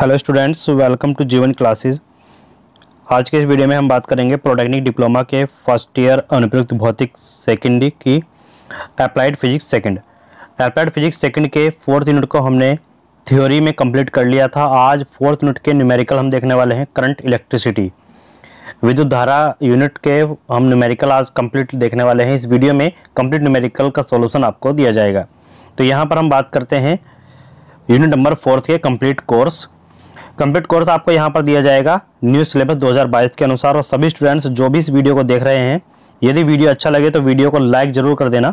Hello students welcome to Jeevan classes आज के इस वीडियो में हम बात करेंगे प्रोटेक्निक डिप्लोमा के फर्स्ट ईयर अनुप्रयुक्त भौतिक सेकेंड की applied physics second applied physics second के फोर्थ यूनिट को हमने थ्योरी में कंप्लीट कर लिया था आज फोर्थ यूनिट के न्यूमेरिकल हम देखने वाले हैं करंट इलेक्ट्रिसिटी विद्युत धारा यूनिट के हम न्यूमेरिकल आज कंप्लीट देखने वाले हैं इस वीडियो में कंप्लीट न्यूमेरिकल का सोल्यूशन आपको दिया जाएगा तो यहाँ पर हम बात करते हैं यूनिट नंबर फोर्थ के कंप्लीट कोर्स कंप्लीट कोर्स आपको यहाँ पर दिया जाएगा न्यू सिलेबस 2022 के अनुसार और सभी स्टूडेंट्स जो भी इस वीडियो को देख रहे हैं यदि वीडियो अच्छा लगे तो वीडियो को लाइक ज़रूर कर देना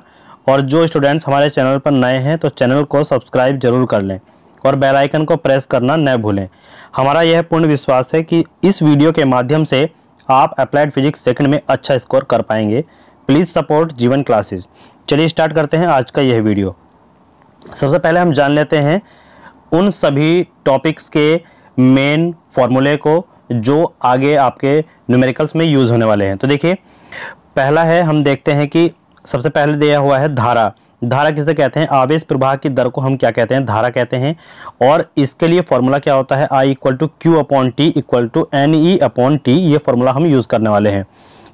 और जो स्टूडेंट्स हमारे चैनल पर नए हैं तो चैनल को सब्सक्राइब जरूर कर लें और बेल आइकन को प्रेस करना न भूलें हमारा यह पूर्ण विश्वास है कि इस वीडियो के माध्यम से आप अप्लाइड फिजिक्स सेकंड में अच्छा स्कोर कर पाएंगे प्लीज़ सपोर्ट जीवन क्लासेस चलिए स्टार्ट करते हैं आज का यह वीडियो सबसे पहले हम जान लेते हैं उन सभी टॉपिक्स के मेन फॉर्मूले को जो आगे आपके न्यूमेरिकल्स में यूज़ होने वाले हैं तो देखिए पहला है हम देखते हैं कि सबसे पहले दिया हुआ है धारा धारा किसे कहते हैं आवेश प्रवाह की दर को हम क्या कहते हैं धारा कहते हैं और इसके लिए फॉर्मूला क्या होता है I equal to Q upon T equal to N E upon T ये फॉर्मूला हम यूज़ करने वाले हैं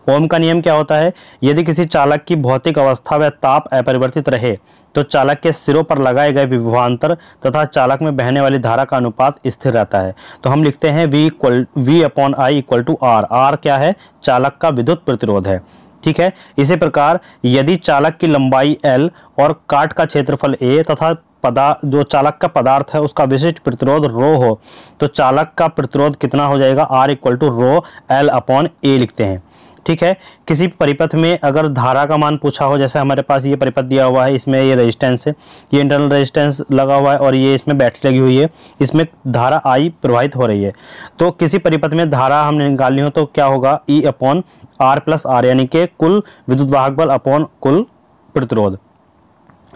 ओम का नियम क्या होता है यदि किसी चालक की भौतिक अवस्था व ताप अपरिवर्तित रहे तो चालक के सिरों पर लगाए गए विभवान्तर तथा चालक में बहने वाली धारा का अनुपात स्थिर रहता है तो हम लिखते हैं V equal V upon I equal to R R क्या है चालक का विद्युत प्रतिरोध है ठीक है इसी प्रकार यदि चालक की लंबाई एल और काट का क्षेत्रफल ए तथा पदार्थ जो चालक का पदार्थ है उसका विशिष्ट प्रतिरोध रो हो तो चालक का प्रतिरोध कितना हो जाएगा R equal to rho L upon A लिखते हैं ठीक है किसी परिपथ में अगर धारा का मान पूछा हो जैसे हमारे पास ये परिपथ दिया हुआ है इसमें ये रेजिस्टेंस है ये इंटरनल रेजिस्टेंस लगा हुआ है और ये इसमें बैटरी लगी हुई है इसमें धारा आई प्रवाहित हो रही है तो किसी परिपथ में धारा हमने निकालनी हो तो क्या होगा E upon R plus R यानी कि कुल विद्युत वाहक बल अपॉन कुल प्रतिरोध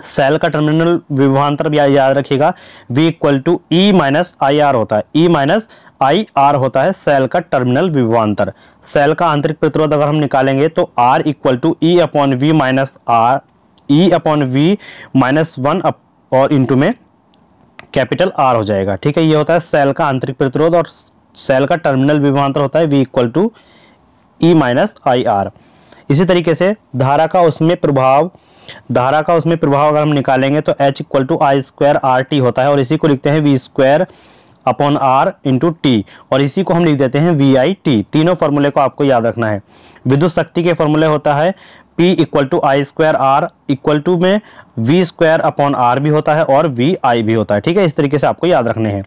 सेल का टर्मिनल विभवान्तर याद रखिएगा v equal to E minus I R होता है E e minus I R होता है सेल का टर्मिनल विभवान्तर सेल का आंतरिक प्रतिरोध अगर हम निकालेंगे तो R equal to E upon V minus R E upon V minus one और इंटू में कैपिटल आर हो जाएगा ठीक है ये होता है सेल का आंतरिक प्रतिरोध और सेल का टर्मिनल विभवान्तर होता है V equal to E minus I R इसी तरीके से धारा का उसमें प्रभाव धारा का उसमें प्रभाव अगर हम निकालेंगे तो H equal to I square R T होता है और इसी को लिखते हैं V square upon R into T और इसी को हम लिख देते हैं वी आई टी तीनों फॉर्मूले को आपको याद रखना है विद्युत शक्ति के फॉर्मूले होता है P equal to I square R equal to में वी स्क्वायर अपॉन आर भी होता है और वी आई भी होता है ठीक है इस तरीके से आपको याद रखने हैं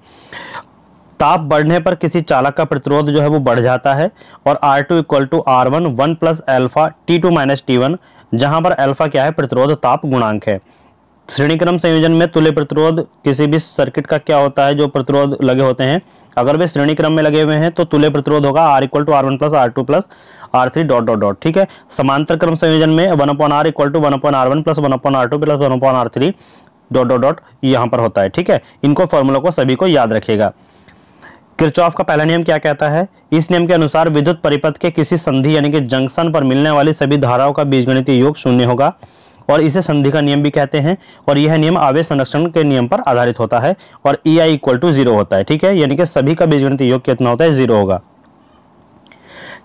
ताप बढ़ने पर किसी चालक का प्रतिरोध जो है वो बढ़ जाता है और R two equal to R one one plus alpha T two minus T one जहाँ पर एल्फा क्या है प्रतिरोध ताप गुणांक है श्रेणी क्रम संयोजन में तुल्य प्रतिरोध किसी भी सर्किट का क्या होता है जो प्रतिरोध लगे होते हैं अगर वे श्रेणी क्रम में लगे हुए हैं तो तुल्य प्रतिरोध होगा R equal to R one plus R two plus R three dot dot dot ठीक है समांतर क्रम संयोजन में one upon R equal to one upon R one plus one upon R two plus one upon R three dot dot dot यहाँ पर होता है ठीक है इनको फॉर्मूला को सभी को याद रखिएगा किरचॉफ का पहला नियम क्या कहता है इस नियम के अनुसार विद्युत परिपथ के किसी संधि यानी कि जंक्शन पर मिलने वाली सभी धाराओं का बीजगणितीय योग शून्य होगा और इसे संधि का नियम भी कहते हैं और यह नियम आवेश संरक्षण के नियम पर आधारित होता है और E I equal to zero होता है ठीक है यानी कि सभी का बीजगणित योग कितना होता है जीरो होगा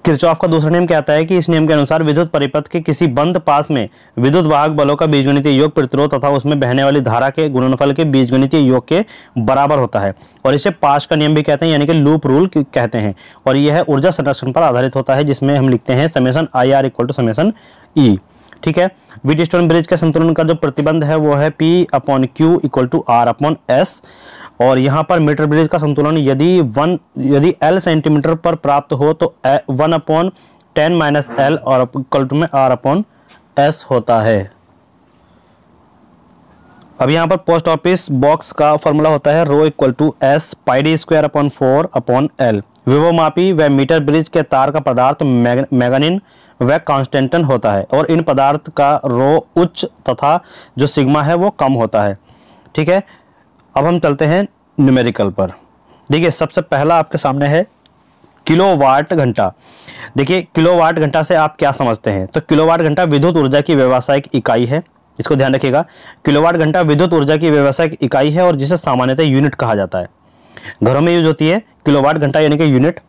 किरचॉफ का दूसरा नियम कहता है कि इस नियम के अनुसार विद्युत परिपथ के किसी बंद पास में विद्युत वाहक बलों का बीजगणित योग प्रतिरोध तथा उसमें बहने वाली धारा के गुणनफल के बीजगणित योग के बराबर होता है और इसे पास का नियम भी कहते हैं यानी कि लूप रूल कहते हैं और यह ऊर्जा संरक्षण पर आधारित होता है जिसमें हम लिखते हैं summation I R equal to summation E e। ठीक है स्टोन ब्रिज के संतुलन का जो प्रतिबंध है वो है P upon Q equal to R upon S और यहाँ पर मीटर ब्रिज का संतुलन यदि वन यदि एल सेंटीमीटर पर प्राप्त हो तो one upon ten minus L और इक्वल टू में आर अपॉन एस होता है अब यहाँ पर पोस्ट ऑफिस बॉक्स का फॉर्मूला होता है rho equal to S pi D square upon four upon L विवोमापी व मीटर ब्रिज के तार का पदार्थ मैग, मैगनिन व कॉन्स्टेंटन होता है और इन पदार्थ का रो उच्च तथा जो सिग्मा है वो कम होता है ठीक है अब हम चलते हैं न्यूमेरिकल पर देखिए सबसे पहला आपके सामने है किलोवाट घंटा देखिए किलोवाट घंटा से आप क्या समझते हैं तो किलोवाट घंटा विद्युत ऊर्जा की व्यावसायिक इकाई है इसको ध्यान रखिएगा किलोवाट घंटा विद्युत ऊर्जा की व्यावसायिक इकाई है और जिसे सामान्यतः यूनिट कहा जाता है घरों में यूज होती है किलोवाट घंटा यानी कि यूनिट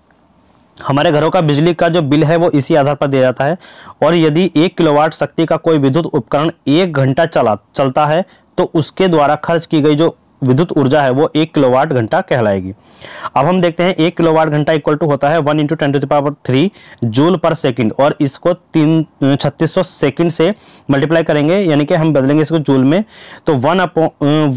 हमारे घरों का बिजली का जो बिल है वो इसी आधार पर दिया जाता है और यदि एक किलोवाट शक्ति का कोई विद्युत उपकरण एक घंटा चला चलता है तो उसके द्वारा खर्च की गई जो विद्युत ऊर्जा है वो एक किलोवाट घंटा कहलाएगी अब हम देखते हैं एक किलोवाट घंटा इक्वल टू होता है one into ten to the power three joule पर सेकंड और इसको तीन छत्तीस सौ सेकेंड से मल्टीप्लाई करेंगे यानी कि हम बदलेंगे इसको जूल में तो वन अपो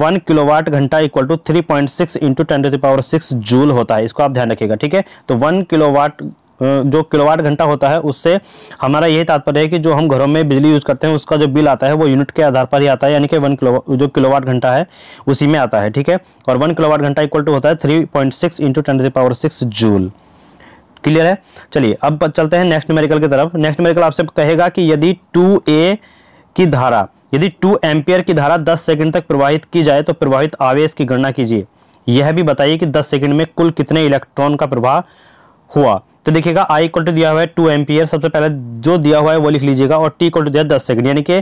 वन किलोवाट घंटा equal to three point six into ten to the power six joule होता है इसको आप ध्यान रखिएगा ठीक है तो वन किलोवाट जो किलोवाट घंटा होता है उससे हमारा यही तात्पर्य है कि जो हम घरों में बिजली यूज़ करते हैं उसका जो बिल आता है वो यूनिट के आधार पर ही आता है यानी कि वन किलो जो किलोवाट घंटा है उसी में आता है ठीक है और वन किलोवाट घंटा इक्वल टू होता है three point six into ten power six joule clear है चलिए अब चलते हैं नेक्स्ट मेरिकल की तरफ नेक्स्ट मेरिकल आपसे कहेगा कि यदि टू ए की धारा यदि टू एम्पियर की धारा दस सेकेंड तक प्रवाहित की जाए तो प्रवाहित आवेश की गणना कीजिए यह भी बताइए कि दस सेकेंड में कुल कितने इलेक्ट्रॉन का प्रवाह हुआ तो देखिएगा आई इक्वल टू दिया हुआ है टू एम्पियर सबसे पहले जो दिया हुआ है वो लिख लीजिएगा और टी इक्वल टू दिया दस सेकंड यानी कि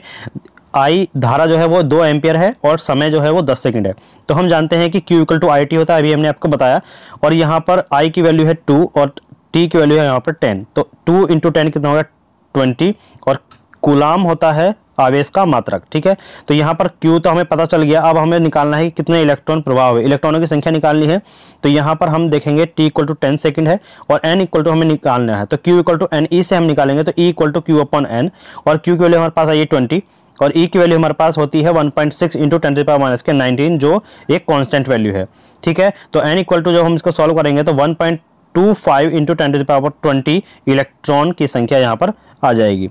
आई धारा जो है वो दो एम्पियर है और समय जो है वो दस सेकंड है तो हम जानते हैं कि Q equal to I T होता है अभी हमने आपको बताया और यहाँ पर आई की वैल्यू है टू और टी की वैल्यू है यहाँ पर टेन तो टू इंटू टेन कितना होगा ट्वेंटी और कुलाम होता है आवेश का मात्रक ठीक है तो यहाँ पर क्यू तो हमें पता चल गया अब हमें निकालना है कि कितने इलेक्ट्रॉन प्रभाव है इलेक्ट्रॉनों की संख्या निकालनी है तो यहाँ पर हम देखेंगे T equal to ten second है और एन इक्वल टू हमें निकालना है तो Q equal to N E से हम निकालेंगे तो E equal to Q upon N और क्यू की वैल्यू हमारे पास आई ट्वेंटी और ई e की वैल्यू हमारे पास होती है one point six into ten power minus के नाइनटीन जो एक कॉन्स्टेंट वैल्यू है ठीक है तो एन इक्वल टू जब हम इसको सॉल्व करेंगे तो one point two five into ten power twenty electron की संख्या यहाँ पर आ जाएगी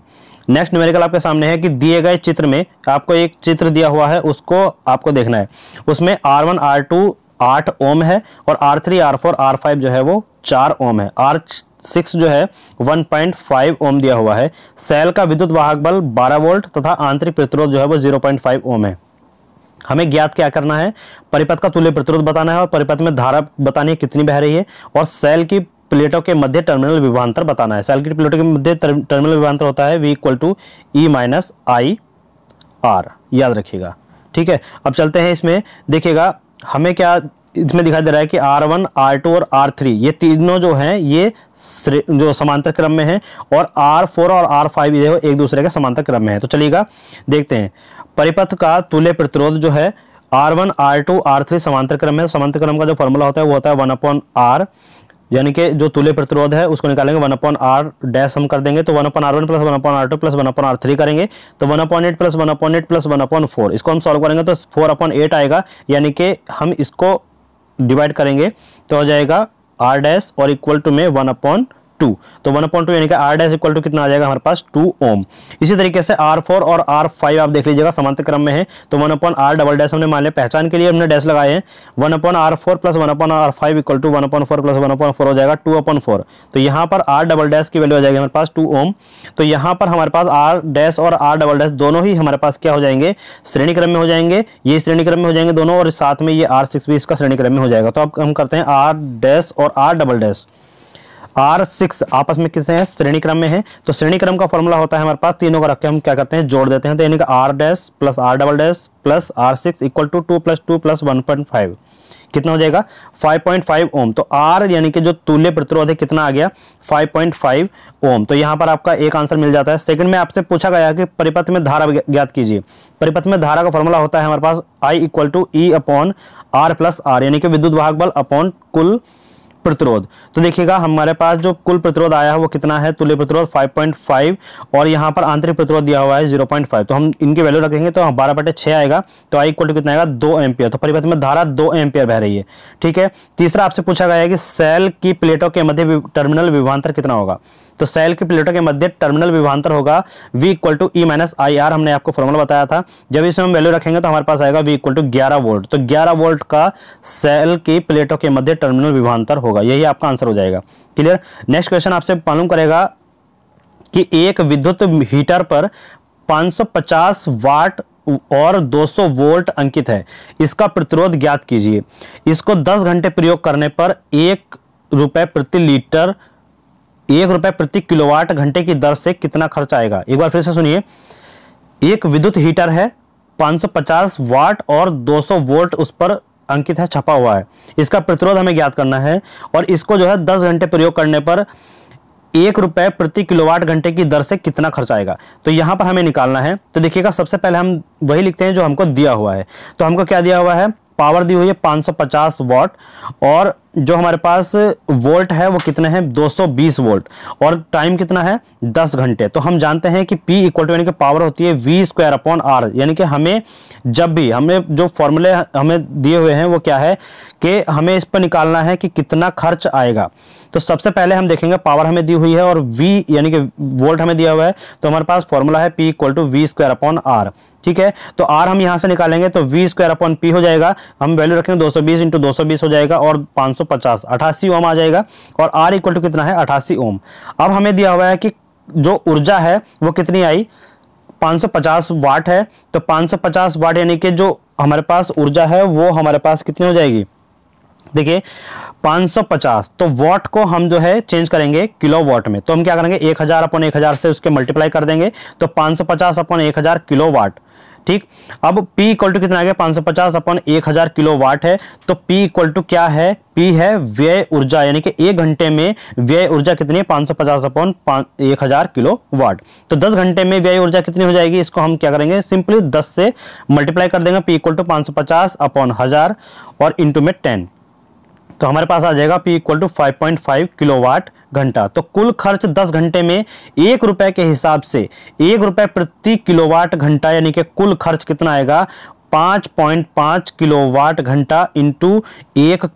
नेक्स्ट न्यूमेरिकल आपके सामने है कि दिए गए चित्र में आपको एक चित्र दिया हुआ है उसको आपको देखना है उसमें आर वन आर टू आठ ओम है और R three R four R five जो है वो चार ओम है आर सिक्स जो है वन पॉइंट फाइव ओम दिया हुआ है सेल का विद्युत वाहक बल बारह वोल्ट तथा आंतरिक प्रतिरोध जो है वो जीरो पॉइंट फाइव ओम है हमें ज्ञात क्या करना है परिपथ का तुल्य प्रतिरोध बताना है और परिपथ में धारा बतानी है कितनी बह रही है और सेल की प्लेटों के मध्य टर्मिनल विभांतर बताना है सेल की प्लेटों के मध्य टर्मिनल विभांतर होता है V equal to E minus I R याद रखिएगा ठीक है अब चलते हैं इसमें देखिएगा हमें क्या इसमें दिखाई दे रहा है कि R1, R2 और R3 ये तीनों जो हैं ये जो समांतर क्रम में हैं और R4 और R5 ये एक दूसरे के समांतर क्रम में है तो चलिएगा देखते हैं परिपथ का तुल्य प्रतिरोध जो है R1, R2, R3 समांतर क्रम में समांतर क्रम का जो फॉर्मूला होता है वो होता है वन अपॉन आर यानी कि जो तुल्य प्रतिरोध है उसको निकालेंगे वन अपॉन आर डैश हम कर देंगे तो one upon R one plus one upon R two plus one upon R three करेंगे तो one upon eight plus one upon eight plus one upon four इसको हम सॉल्व करेंगे तो फोर अपॉन एट आएगा यानी कि हम इसको डिवाइड करेंगे तो हो जाएगा आर डैश और इक्वल टू में वन अपॉन टू तो वन अपॉइंट टू यानी कि आर डैश इक्वल टू कितना आ जाएगा हमारे पास टू ओम इसी तरीके से आर फोर और आर फाइव आप देख लीजिएगा समांतर क्रम में है तो one upon R double dash हमने मान लिया पहचान के लिए हमने डैश लगाए हैं one upon R four plus one upon R five equal to one upon four plus one upon four हो जाएगा टू अपॉइंट फोर तो यहाँ पर आर डबल डैश की वैल्यू आ जाएगी हमारे पास टू ओम तो यहाँ पर हमारे पास आर डैश और आर डबल डैश दोनों ही हमारे पास क्या हो जाएंगे श्रेणी क्रम में हो जाएंगे ये श्रेणी क्रम में हो जाएंगे दोनों और साथ में ये आर सिक्स भी इसका श्रेणी क्रम में हो जाएगा तो अब हम करते हैं आर डैश और R double dash R six आपस में किसे हैं श्रेणी क्रम में है तो श्रेणी क्रम का फॉर्मूला होता है हमारे पास तीनों को रख के हम क्या करते हैं जोड़ देते हैं तो यानी कि R dash plus R double dash plus R six equal to two plus two plus one point five कितना हो जाएगा 5.5 ओम तो R यानी कि जो तुल्य प्रतिरोध है कितना आ गया 5.5 ओम तो यहाँ पर आपका एक आंसर मिल जाता है सेकंड में आपसे पूछा गया कि परिपथ में धारा ज्ञात कीजिए परिपथ में धारा का फॉर्मूला होता है हमारे पास I equal to E e upon R plus R यानी कि विद्युत वाहक बल अपॉन कुल प्रतिरोध तो देखिएगा हमारे पास जो कुल प्रतिरोध आया है वो कितना है तुल्य प्रतिरोध 5.5 और यहाँ पर आंतरिक प्रतिरोध दिया हुआ है 0.5 तो हम इनके वैल्यू रखेंगे तो बारह बटे छः आएगा तो आई इक्वल टू कितना आएगा दो एम्पियर तो परिपथ में धारा दो एम्पियर बह रही है ठीक है तीसरा आपसे पूछा गया है कि सेल की प्लेटों के मध्य टर्मिनल विभांतर कितना होगा तो सेल की प्लेटों के मध्य टर्मिनल विभांतर होगा v equal to E minus I R हमने आपको फॉर्मूला बताया था जब इसमें हम वैल्यू रखेंगे तो हमारे पास आएगा v इक्वल टू ग्यारह वोल्ट तो ग्यारह वोल्ट का सेल की प्लेटों के मध्य टर्मिनल विभांतर होगा होगा यही आपका आंसर हो जाएगा क्लियर नेक्स्ट क्वेश्चन आपसे मालूम करेगा कि एक विद्युत हीटर पर 550 वाट और 200 वोल्ट अंकित है इसका प्रतिरोध ज्ञात कीजिए इसको 10 घंटे प्रयोग करने पर एक रुपये प्रति लीटर एक रुपये प्रति किलोवाट घंटे की दर से कितना खर्च आएगा एक बार फिर से सुनिए एक विद्युत हीटर है 550 वाट और 200 वोल्ट उस पर अंकित है छपा हुआ है इसका प्रतिरोध हमें ज्ञात करना है और इसको जो है दस घंटे प्रयोग करने पर एक रुपये प्रति किलोवाट घंटे की दर से कितना खर्च आएगा तो यहाँ पर हमें निकालना है तो देखिएगा सबसे पहले हम वही लिखते हैं जो हमको दिया हुआ है तो हमको क्या दिया हुआ है पावर दी हुई है 550 वॉट और जो हमारे पास वोल्ट है वो कितने हैं 220 वोल्ट और टाइम कितना है 10 घंटे तो हम जानते हैं कि P इक्वल टू यानी कि पावर होती है वी स्क्वायर अपॉन आर यानी कि हमें जब भी हमें जो फॉर्मूले हमें दिए हुए हैं वो क्या है कि हमें इस पर निकालना है कि कितना खर्च आएगा तो सबसे पहले हम देखेंगे पावर हमें दी हुई है और वी यानी कि वोल्ट हमें दिया हुआ है तो हमारे पास फॉर्मूला है P equal to V square upon R ठीक है तो आर हम यहां से निकालेंगे तो वी स्क्वायर अपॉन पी हो जाएगा हम वैल्यू रखेंगे दो सौ बीस इंटू दो सौ बीस हो जाएगा और 550 सौ पचास अठासी ओम आ जाएगा और आर इक्वल टू कितना है अठासी ओम अब हमें दिया हुआ है कि जो ऊर्जा है वो कितनी आई 550 वाट है तो 550 वाट यानी कि जो हमारे पास ऊर्जा है वो हमारे पास कितनी हो जाएगी देखिए 550 तो वॉट को हम जो है चेंज करेंगे किलो वॉट में तो हम क्या करेंगे 1000 हजार अपन एक हजार से उसके मल्टीप्लाई कर देंगे तो 550 अपन हजार किलो वाट ठीक अब P इक्वल टू कितना आ गया 550 अपन हजार किलो वाट है तो P इक्वल टू क्या है P है व्यय ऊर्जा यानी कि एक घंटे में व्यय ऊर्जा कितनी है 550 अपन एक हजार किलो वाट तो 10 घंटे में व्यय ऊर्जा कितनी हो जाएगी इसको हम क्या करेंगे सिंपली 10 से मल्टीप्लाई कर देंगे P इक्वल टू पचास अपन हज़ार और इंटू में टेन तो हमारे पास आ जाएगा P equal to five point five kilowatt घंटा तो कुल खर्च दस घंटे में एक रुपए के हिसाब से एक रुपए प्रति किलोवाट घंटा यानी कि कुल खर्च कितना आएगा पांच पॉइंट पांच किलो वाट घंटा इंटू एक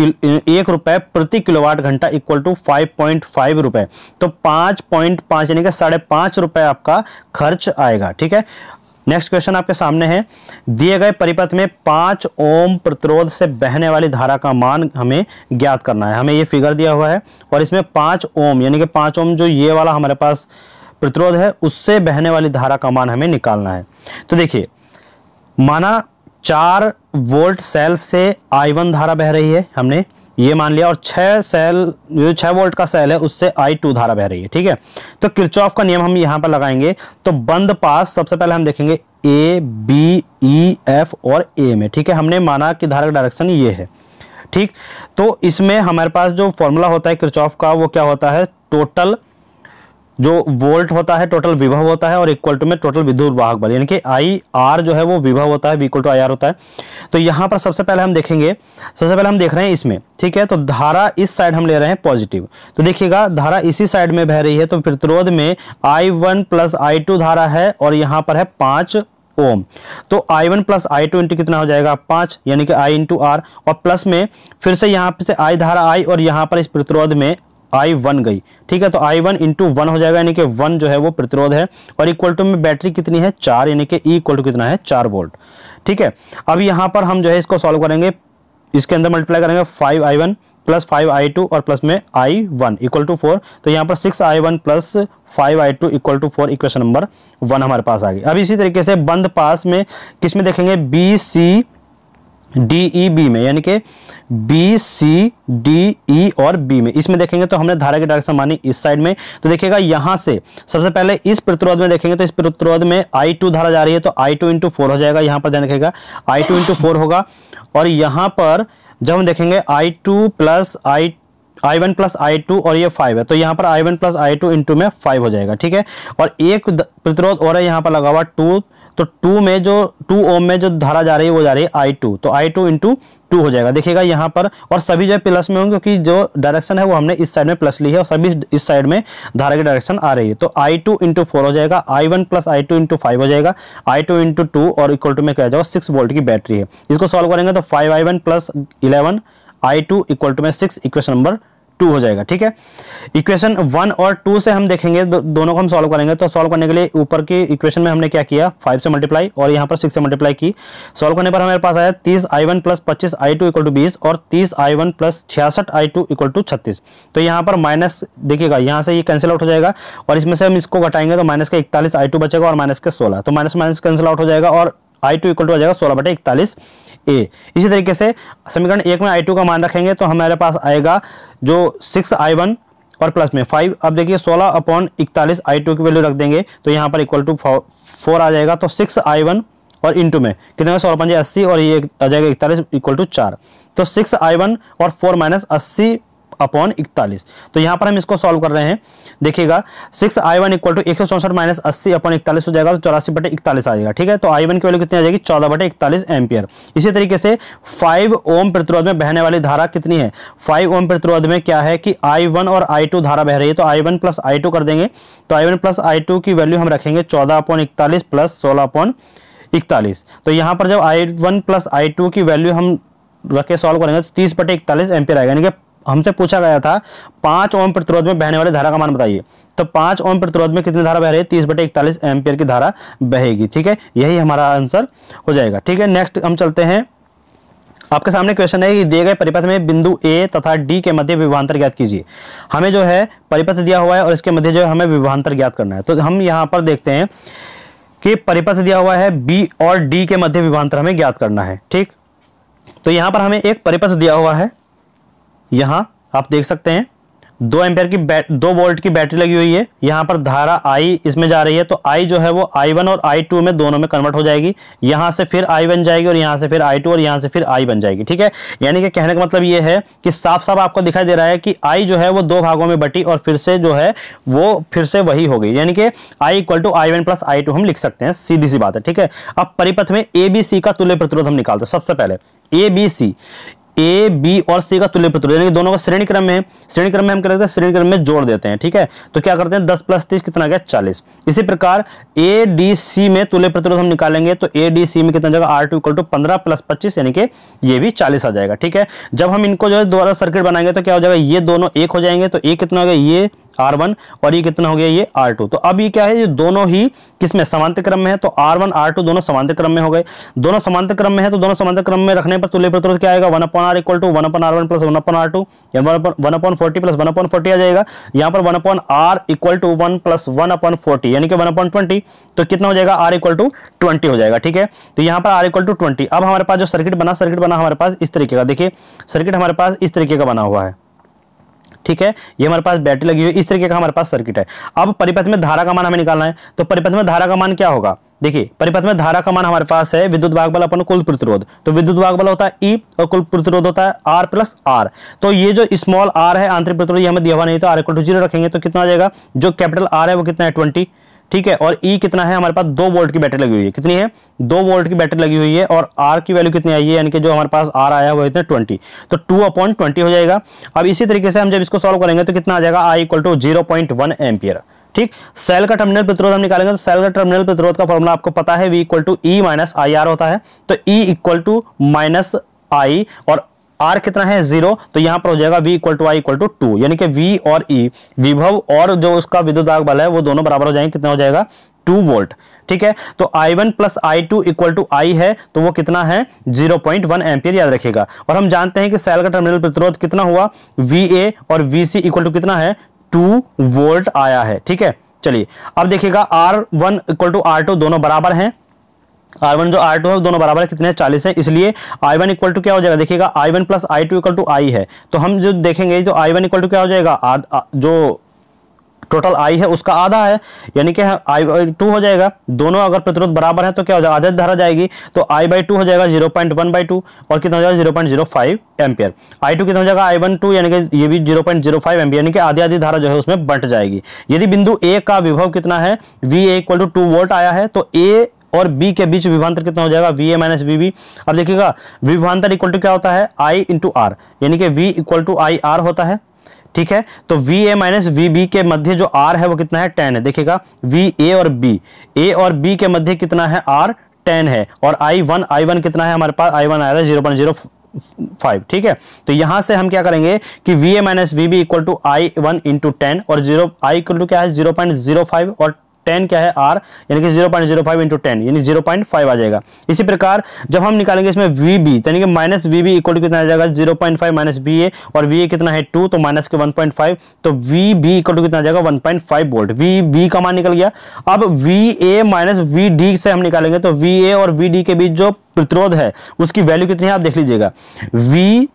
एक रुपए प्रति किलोवाट घंटा equal to five point five रुपए तो पांच पॉइंट पांच यानी कि साढ़े पांच रुपए आपका खर्च आएगा ठीक है नेक्स्ट क्वेश्चन आपके सामने है दिए गए परिपथ में पांच ओम प्रतिरोध से बहने वाली धारा का मान हमें ज्ञात करना है हमें ये फिगर दिया हुआ है और इसमें पांच ओम यानी कि पांच ओम जो ये वाला हमारे पास प्रतिरोध है उससे बहने वाली धारा का मान हमें निकालना है तो देखिए माना चार वोल्ट सेल से आई धारा बह रही है हमने ये मान लिया और छह सेल जो छह वोल्ट का सेल है उससे आई टू धारा बह रही है ठीक है तो किरचॉफ का नियम हम यहां पर लगाएंगे तो बंद पास सबसे पहले हम देखेंगे ए बी ई एफ और ए में ठीक है हमने माना कि धारा का डायरेक्शन ये है ठीक तो इसमें हमारे पास जो फॉर्मूला होता है किरचॉफ का वो क्या होता है टोटल जो वोल्ट होता है टोटल विभव होता है और इक्वल टू में टोटल विद्युत वाहक बल यानी कि आई आर जो है वो विभव होता है इक्वल टू आई आर होता है तो यहाँ पर सबसे पहले हम देखेंगे सबसे पहले हम देख रहे हैं इसमें ठीक है तो धारा इस साइड हम ले रहे हैं पॉजिटिव तो देखिएगा धारा इसी साइड में बह रही है तो प्रतिरोध में I one plus I two धारा है और यहाँ पर है पाँच ओम तो I one plus I two into कितना हो जाएगा पाँच यानी कि आई इंटू आर और प्लस में फिर से यहाँ से आई धारा आई और यहाँ पर इस प्रतिरोध में आई वन गई ठीक है तो आई वन इंटू वन हो जाएगा यानी कि वन जो है वो प्रतिरोध है और इक्वल टू में बैटरी कितनी है चार यानी कि ई इक्वल टू कितना है चार वोल्ट ठीक है अब यहाँ पर हम जो है इसको सॉल्व करेंगे इसके अंदर मल्टीप्लाई करेंगे five I one plus five I two और प्लस में I one equal to four तो यहाँ पर six I one plus five I two equal to four equation number one हमारे पास आ गई अब इसी तरीके से बंद पास में किस में देखेंगे B C D E B में यानी कि बी सी डी ई और बी में इसमें देखेंगे तो हमने धारा की डायरेक्शन मानी इस साइड में तो देखिएगा यहां से सबसे पहले इस प्रतिरोध में देखेंगे तो इस प्रतिरोध में आई टू धारा जा रही है तो आई टू इंटू फोर हो जाएगा यहाँ पर ध्यान रखेगा आई टू इंटू फोर होगा और यहाँ पर जब हम देखेंगे I two plus I I one plus I two और ये फाइव है तो यहाँ पर I one plus I two into में फाइव हो जाएगा ठीक है और एक प्रतिरोध और है यहाँ पर लगा हुआ टू तो टू में जो टू ओम में जो धारा जा रही है वो जा रही है आई टू तो आई टू इंटू टू हो जाएगा देखिएगा यहाँ पर और सभी जो है प्लस में होंगे क्योंकि जो डायरेक्शन है वो हमने इस साइड में प्लस ली है और सभी इस साइड में धारा की डायरेक्शन आ रही है तो आई टू इंटू फोर हो जाएगा I one plus I two into five हो जाएगा आई टू इंटू टू और इक्वल टू में क्या जाएगा सिक्स वोल्ट की बैटरी है इसको सॉल्व करेंगे तो five I one plus eleven I two equal to में सिक्स इक्वेशन नंबर टू हो जाएगा ठीक है इक्वेशन वन और टू से हम देखेंगे दो, दोनों को हम सॉल्व करेंगे तो सॉल्व करने के लिए ऊपर की इक्वेशन में हमने क्या किया फाइव से मल्टीप्लाई और यहाँ पर सिक्स से मल्टीप्लाई की सॉल्व करने पर हमारे पास आया तीस आई वन प्लस पच्चीस आई टू इक्वल टू बीस और तीस आई वन प्लस छियासठ आई टू इक्वल टू छत्तीस तो यहाँ पर माइनस देखिएगा यहाँ से ये कैंसिल आउट हो जाएगा और इसमें से हम इसको घटाएंगे तो माइनस का इकतालीस आई टू बचेगा और माइनस के सोलह तो माइनस माइनस कैंसिल आउट हो जाएगा और आई टू इक्वल टू आ जाएगा सोलह बटे इकतालीस ए इसी तरीके से समीकरण एक में आई टू का मान रखेंगे तो हमारे पास आएगा जो सिक्स आई वन और प्लस में फाइव अब देखिए सोलह अपॉन इकतालीस आई टू की वैल्यू रख देंगे तो यहाँ पर इक्वल टू फोर आ जाएगा तो सिक्स आई वन और इंटू में कितने में सोलह पंजे अस्सी और ये आ जाएगा इकतालीस इक्वल टू चार तो सिक्स आई वन और फोर माइनस अस्सी अपॉन इकतालीस तो यहाँ पर हम इसको सॉल्व कर रहे हैं देखिएगा six I one equal to एक सौ चौसठ माइनस अस्सी अपॉन इकतालीस हो जाएगा तो चौरासी बटे इकतालीस आ जाएगा ठीक है तो आई वन की वैल्यू कितनी आ जाएगी चौदह बटे इकतालीस एम्पियर इसी तरीके से फाइव ओम प्रतिरोध में बहने वाली धारा कितनी है फाइव ओम प्रतिरोध में क्या है कि आई वन और आई टू धारा बह रही है तो I one plus I two कर देंगे तो I one plus I two की वैल्यू हम रखेंगे चौदह अपॉन इकतालीस प्लस सोलह अपॉन इकतालीस तो यहाँ पर जब I one plus I two की वैल्यू हम रखे सॉल्व करेंगे तो तीस बटे इकतालीस एम्पियर आएगा यानी कि हमसे पूछा गया था पांच ओम प्रतिरोध में बहने वाले धारा का मान बताइए तो पांच ओम प्रतिरोध में कितनी धारा बह रही है तीस बटे इकतालीस एमपियर की धारा बहेगी ठीक है यही हमारा आंसर हो जाएगा ठीक है नेक्स्ट हम चलते हैं आपके सामने क्वेश्चन है कि दिए गए परिपथ में बिंदु ए तथा डी के मध्य विभांतर ज्ञात कीजिए हमें जो है परिपथ दिया हुआ है और इसके मध्य जो है हमें विभांतर ज्ञात करना है तो हम यहाँ पर देखते हैं कि परिपथ दिया हुआ है बी और डी के मध्य विभांतर हमें ज्ञात करना है ठीक तो यहाँ पर हमें एक परिपथ दिया हुआ है यहाँ आप देख सकते हैं दो एम्पेयर की बैट दो वोल्ट की बैटरी लगी हुई है यहाँ पर धारा आई इसमें जा रही है तो आई जो है वो आई वन और आई टू में दोनों में कन्वर्ट हो जाएगी यहाँ से फिर आई बन जाएगी और यहाँ से फिर आई टू और यहाँ से फिर आई बन जाएगी ठीक है यानी कि कहने का मतलब ये है कि साफ साफ आपको दिखाई दे रहा है कि आई जो है वो दो भागों में बटी और फिर से जो है वो फिर से वही हो गई यानी कि I equal to I one plus I two हम लिख सकते हैं सीधी सी बात है ठीक है अब परिपथ में ए बी सी का तुल्य प्रतिरोध हम निकालते हैं सबसे पहले A B C A B और सी का तुल्य प्रतिरोध यानी कि दोनों का श्रेणी क्रम में श्रेणी क्रम में हम करते हैं श्रेणी क्रम में जोड़ देते हैं ठीक है तो क्या करते हैं दस प्लस तीस कितना गया चालीस इसी प्रकार ए डी सी में तुल्य प्रतिरोध हम निकालेंगे तो ए डी सी में कितना जाएगा आर टू इक्वल टू पंद्रह प्लस पच्चीस यानी कि ये भी चालीस आ जाएगा ठीक है जब हम इनको जो है दोबारा सर्किट बनाएंगे तो क्या हो जाएगा ये दोनों एक हो जाएंगे तो ए कितना हो गया ये आर वन और ये कितना हो गया ये आर टू तो अब ये क्या है ये दोनों ही किसमें समांतर क्रम में है तो आर वन आर टू दोनों समांतर क्रम में हो गए दोनों समांतर क्रम में है तो दोनों समांतर क्रम में रखने पर तुल्य प्रतिरोध क्या आएगा one upon R equal to one upon R one plus one upon R two one upon forty plus one upon forty आ जाएगा यहाँ पर one upon R equal to one plus one upon forty यानी कि one upon twenty तो कितना हो जाएगा आर इक्वल टू ट्वेंटी हो जाएगा ठीक है तो यहाँ पर आर इक्वल टू ट्वेंटी अब हमारे पास जो सर्किट बना सर्किट बना हमारे पास इस तरीके का देखिए सर्किट हमारे पास इस तरीके का बना हुआ है ठीक है ये हमारे पास बैटरी लगी हुई इस तरीके का हमारे पास सर्किट है अब परिपथ में धारा का मान हमें निकालना है तो परिपथ में धारा का मान क्या होगा देखिए परिपथ में धारा का मान हमारे पास है विद्युत भाग बल अपन कुल प्रतिरोध तो विद्युत भाग बल होता है ई e और कुल प्रतिरोध होता है आर प्लस आर तो ये जो स्मॉल आर है आंतरिक प्रतिरोध ये हमें दिया हुआ नहीं तो आर इक्वल टू जीरो रखेंगे तो कितना आ जाएगा जो कैपिटल आर है वो कितना है ट्वेंटी ठीक है और ई e कितना है हमारे पास दो वोल्ट की बैटरी लगी हुई है कितनी है दो वोल्ट की बैटरी लगी हुई है और आर की वैल्यू कितनी आई है यानी कि जो हमारे पास आर आया हुआ है इतना ट्वेंटी तो टू अपॉइंट ट्वेंटी हो जाएगा अब इसी तरीके से हम जब इसको सॉल्व करेंगे तो कितना आ जाएगा I equal to zero point one ampere ठीक सेल का टर्मिनल प्रतिरोध हम निकालेंगे तो सेल का टर्मिनल प्रतिरोध का फॉर्मुला आपको पता है V equal to E minus I R होता है तो E equal to minus I और आर कितना है जीरो तो यहां पर हो जाएगा V equal to I equal to two यानी कि वी और ई e, विभव और जो उसका विद्युत आग बल है वो दोनों बराबर हो जाएंगे कितना हो जाएगा टू वोल्ट ठीक है तो I one plus I two equal to I है तो वो कितना है जीरो पॉइंट वन एम्पियर याद रखेगा और हम जानते हैं कि सेल का टर्मिनल प्रतिरोध कितना हुआ वी ए और वी सी इक्वल टू कितना है टू वोल्ट आया है ठीक है चलिए अब देखिएगा R one equal to R two दोनों बराबर हैं आर वन जो आर टू है दोनों बराबर है कितने चालीस है इसलिए आई वन इक्वल टू क्या हो जाएगा देखिएगा I one plus I two equal to I है तो हम जो देखेंगे जो आई वन इक्वल टू क्या हो जाएगा आद, आ, जो टोटल आई है उसका आधा है यानी कि आई बाई टू हो जाएगा दोनों अगर प्रतिरोध बराबर है तो क्या हो जाएगा आधे धारा जाएगी तो आई बाई टू हो जाएगा zero point one by two और कितना हो जाएगा zero point zero five ampere I two कितना हो जाएगा आई वन टू यानी कि ये भी zero point zero five ampere यानी कि आधी आधी धारा जो है उसमें बंट जाएगी यदि बिंदु ए का विभव कितना है V A equal to two volt आया है तो ए और बी के बीच विभांतर कितना हो जाएगा V A minus V B अब देखिएगा विभांतर इक्वल टू क्या होता है आई इंटू आर यानी कि V equal to I R होता है ठीक है तो V A minus V B के मध्य जो आर है वो कितना है टेन है देखिएगा वी ए और बी ए और बी के मध्य कितना है आर टेन है और आई वन आई वन कितना है हमारे पास आई वन आया था जीरो पॉइंट जीरो फाइव ठीक है तो यहां से हम क्या करेंगे कि V A minus V B equal to I one into ten और जीरो आई इक्वल टू क्या है जीरो पॉइंट जीरो फाइव और टेन क्या है आर यानी कि zero point zero five into ten यानी जीरो पॉइंट फाइव आ जाएगा इसी प्रकार जब हम निकालेंगे इसमें वी बी यानी कि माइनस वी बी इक्वल कितना आ जाएगा zero point five minus B A और वी ए कितना है टू तो माइनस के वन पॉइंट फाइव तो वी बी इक्वल कितना आ जाएगा one point five volt V B का मान निकल गया अब V A minus V D से हम निकालेंगे तो वी ए और वी डी के बीच जो प्रतिरोध है उसकी वैल्यू कितनी है आप देख लीजिएगा वी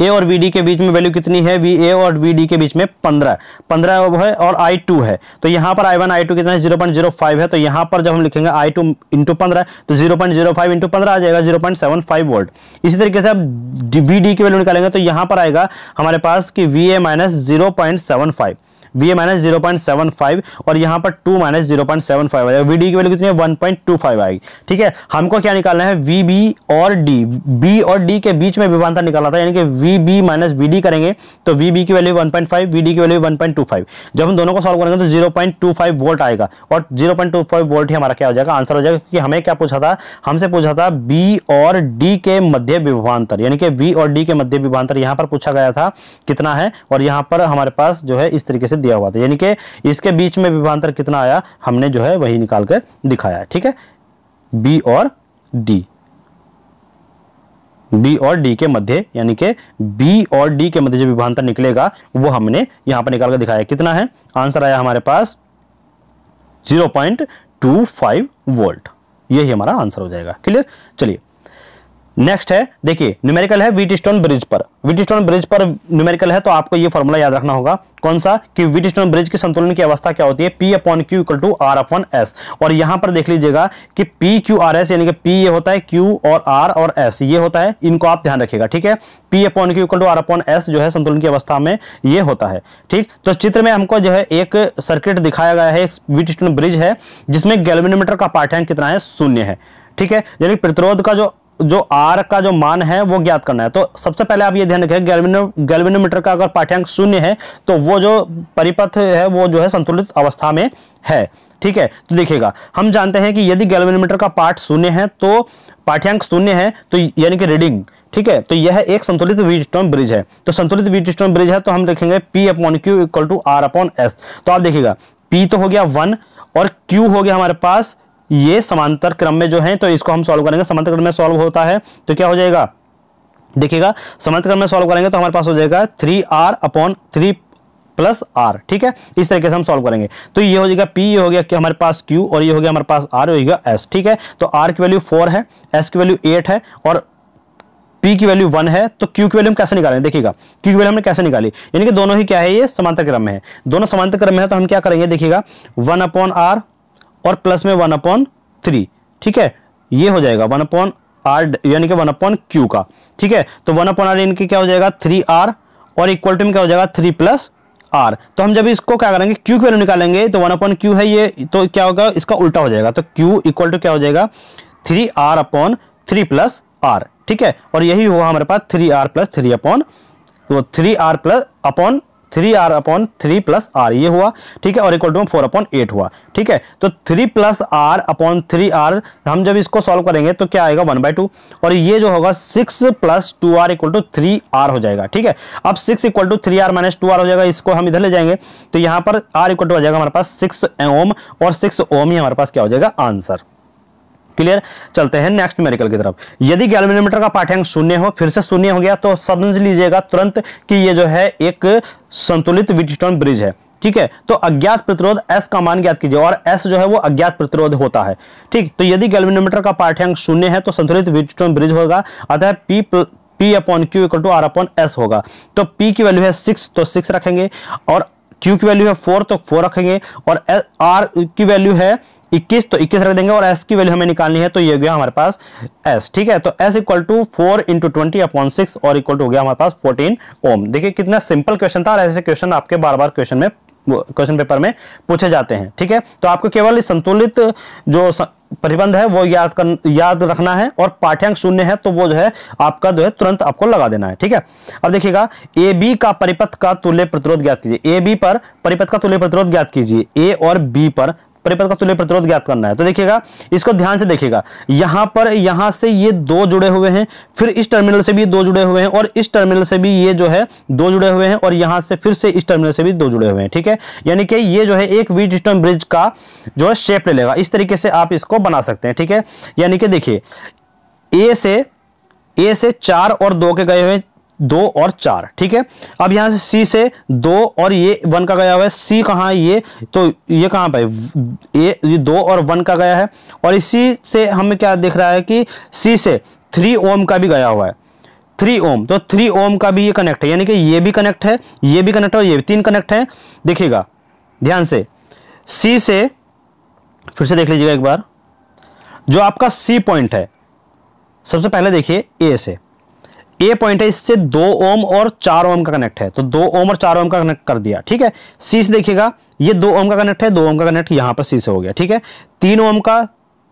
ए और वी डी के बीच में वैल्यू कितनी है वी ए और वी डी के बीच में पंद्रह पंद्रह है और आई टू है तो यहाँ पर आई वन आई टू कितना है जीरो पॉइंट जीरो फाइव है तो यहाँ पर जब हम लिखेंगे आई टू इंटू पंद्रह तो zero point zero five into पंद्रह आ जाएगा zero point seven five volt इसी तरीके से आप वी डी की वैल्यू निकालेंगे तो यहाँ पर आएगा हमारे पास कि V A minus zero point seven five V A minus zero point seven five और यहाँ पर two minus zero point seven five आएगा वी डी की वैल्यू कितनी है वन पॉइंट टू फाइव आएगी ठीक है हमको क्या निकालना है वी बी और डी बी और डी के बीच में विभांतर निकालना था यानी कि V B minus V D करेंगे तो वी बी की value one point five V D की value one point two five जब हम दोनों को सॉल्व करेंगे तो zero point two five volt आएगा और zero point two five volt ही हमारा क्या हो जाएगा आंसर हो जाएगा क्योंकि हमें क्या पूछा था हमसे पूछा था बी और डी के मध्य विभांतर यानी कि वी और डी के मध्य विभांतर यहाँ पर पूछा गया था कितना है और यहाँ पर हमारे पास जो है इस तरीके से दिया हुआ था यानी कि इसके बीच में विभांतर कितना आया हमने जो है वही निकाल कर दिखाया ठीक है बी और डी बी और डी के मध्य यानी कि बी और डी के मध्य जो विभांतर निकलेगा वो हमने यहां पर निकाल कर दिखाया कितना है आंसर आया हमारे पास zero point two five volt यही हमारा आंसर हो जाएगा क्लियर चलिए नेक्स्ट है देखिए न्यूमेरिकल है वीटस्टोन ब्रिज पर वीटस्टोन ब्रिज पर न्यूमेरिकल है तो आपको ये फॉर्मूला याद रखना होगा कौन सा कि वीटस्टोन ब्रिज की संतुलन की अवस्था क्या होती है P upon Q equal to R upon S और यहां पर देख लीजिएगा कि पी क्यू आर एस यानी कि पी ये होता है क्यू और आर और एस ये होता है इनको आप ध्यान रखिएगा ठीक है P upon Q equal to R upon S जो है संतुलन की अवस्था में ये होता है ठीक तो चित्र में हमको जो है एक सर्किट दिखाया गया है एक वीटस्टोन ब्रिज है जिसमें गैल्वेनोमीटर का पाठ्यांक कितना है शून्य है ठीक है यानी प्रतिरोध का जो जो आर का जो मान है वो ज्ञात करना है तो सबसे पहले आप ये ध्यान रखें गैल्विनो गैल्विनोमीटर का अगर पाठ्यांक शून्य है तो वो जो परिपथ है वो जो है संतुलित अवस्था में है ठीक है तो देखिएगा हम जानते हैं कि यदि गैल्विनोमीटर का पाठ शून्य है तो पाठ्यांक शून्य है तो यानी कि रीडिंग ठीक है तो यह एक संतुलित वीटस्टोन ब्रिज है तो संतुलित वीटस्टोन ब्रिज है तो हम लिखेंगे P upon Q equal to R upon S तो आप देखिएगा पी तो हो गया वन और क्यू हो गया हमारे पास ये समांतर क्रम में जो है तो इसको हम सॉल्व करेंगे समांतर क्रम में सॉल्व होता है तो क्या हो जाएगा देखिएगा समांतर क्रम में सॉल्व करेंगे तो हमारे पास हो जाएगा three R upon three plus R ठीक है इस तरीके से हम सॉल्व करेंगे तो ये हो जाएगा पी ये हो गया कि हमारे पास क्यू और ये हो गया हमारे पास आर हो गया एस ठीक है तो आर की वैल्यू फोर है एस की वैल्यू एट है और P की वैल्यू वन है तो Q की वैल्यू हम कैसे निकालेंगे देखिएगा Q की वैल्यू हमने कैसे निकाली यानी कि दोनों ही क्या है ये समांतर क्रम में है दोनों समांतर क्रम में है तो हम क्या करेंगे देखिएगा वन अपॉन आर और प्लस में वन अपॉन थ्री ठीक है ये हो जाएगा वन अपॉन आर यानी कि वन अपॉन क्यू का ठीक है तो वन अपॉन आर इनके क्या हो जाएगा थ्री आर और इक्वल टू में क्या हो जाएगा थ्री प्लस आर तो हम जब इसको क्या करेंगे क्यू की वैल्यू निकालेंगे तो वन अपॉन क्यू है ये तो क्या होगा इसका उल्टा हो जाएगा तो क्यू इक्वल टू क्या हो जाएगा three R upon three plus R ठीक है और यही हुआ हमारे पास three R plus three upon तो three R plus upon three R upon three plus R ये हुआ ठीक है और इक्वल टू में फोर अपॉन एट हुआ ठीक है तो three plus R upon three R हम जब इसको सॉल्व करेंगे तो क्या आएगा वन बाई टू और ये जो होगा six plus two R equal to three R हो जाएगा ठीक है अब six equal to three R minus two R हो जाएगा इसको हम इधर ले जाएंगे तो यहाँ पर आर इक्वल टू हो जाएगा हमारे पास सिक्स ओम और सिक्स ओम ही हमारे पास क्या हो जाएगा आंसर क्लियर चलते हैं नेक्स्ट मेरिकल की तरफ यदि गैल्वेनोमीटर का पाठ्यांक शून्य हो फिर से शून्य हो गया तो समझ लीजिएगा तुरंत कि ये जो है एक संतुलित विटिस्टोन ब्रिज है ठीक है तो अज्ञात प्रतिरोध एस का मान ज्ञात कीजिए और एस जो है वो अज्ञात प्रतिरोध होता है ठीक तो यदि गैल्वेनोमीटर का पाठ्यांक शून्य है तो संतुलित विटिस्टोन ब्रिज होगा अतः P P upon Q equal to R upon S होगा तो पी की वैल्यू है सिक्स तो सिक्स रखेंगे और क्यू की वैल्यू है फोर तो फोर रखेंगे और आर की वैल्यू है इक्कीस तो इक्कीस रख देंगे और एस की वैल्यू हमें निकालनी है तो ये हो गया हमारे पास एस ठीक है तो S equal to four into twenty upon six और इक्वल टू हो गया हमारे पास फोर्टीन ओम देखिए कितना सिंपल क्वेश्चन था और ऐसे क्वेश्चन आपके बार बार क्वेश्चन में क्वेश्चन पेपर में पूछे जाते हैं ठीक है तो आपको केवल संतुलित जो प्रतिबंध है वो याद कर याद रखना है और पाठ्यांक शून्य है तो वो जो है आपका जो है तुरंत आपको लगा देना है ठीक है अब देखिएगा ए बी का परिपथ का तुल्य प्रतिरोध ज्ञात कीजिए ए बी पर परिपथ का तुल्य प्रतिरोध ज्ञात कीजिए ए और बी पर परिपथ का तुल्य प्रतिरोध ज्ञात करना है तो देखिएगा इसको ध्यान से देखिएगा यहां पर यहां से ये दो जुड़े हुए हैं फिर इस टर्मिनल से भी दो जुड़े हुए हैं और इस टर्मिनल से भी ये जो है दो जुड़े हुए हैं और यहां से फिर से इस टर्मिनल से भी दो जुड़े हुए हैं ठीक है यानी कि ये जो है एक वी डिस्टम ब्रिज का जो है शेप ले लेगा इस तरीके से आप इसको बना सकते हैं ठीक है यानी कि देखिए ए से ए से चार और दो के गए हुए दो और चार ठीक है अब यहां से सी से दो और ये वन का गया हुआ है सी कहां है ये तो ये कहां पर ये ये दो और वन का गया है और इसी से हमें क्या दिख रहा है कि सी से थ्री ओम का भी गया हुआ है थ्री ओम तो थ्री ओम का भी ये कनेक्ट है यानी कि ये भी कनेक्ट है ये भी कनेक्ट है और ये भी तीन कनेक्ट है देखिएगा ध्यान से सी से फिर से देख लीजिएगा एक बार जो आपका सी पॉइंट है सबसे पहले देखिए ए से ए पॉइंट है इससे दो ओम और चार ओम का कनेक्ट है तो दो ओम और चार ओम का कनेक्ट कर दिया ठीक है सी से देखिएगा ये दो ओम का कनेक्ट है दो ओम का कनेक्ट यहां पर सी से हो गया ठीक है तीन ओम का